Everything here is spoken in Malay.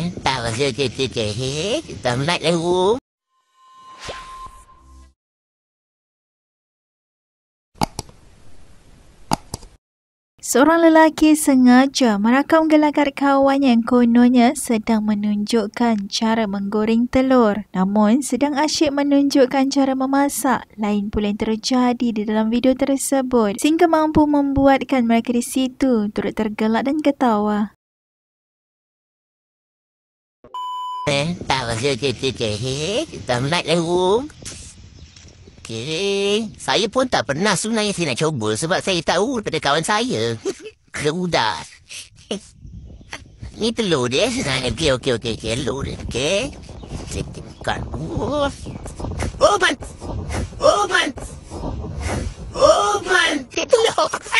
Ben, parle de de de de de dans Seorang lelaki sengaja merakam gelagat kawannya yang kononnya sedang menunjukkan cara menggoreng telur. Namun, sedang asyik menunjukkan cara memasak. Lain pula yang terjadi di dalam video tersebut. Sehingga mampu membuatkan mereka di situ turut tergelak dan ketawa. tao là kia kia kia kia lại lại uống kia saya pun tak pernah sebenarnya saya nak cuba sebab saya tahu daripada kawan saya kuda ni telur dia sebenarnya okey okey okey okey telur dia okey tekan oh open open open telur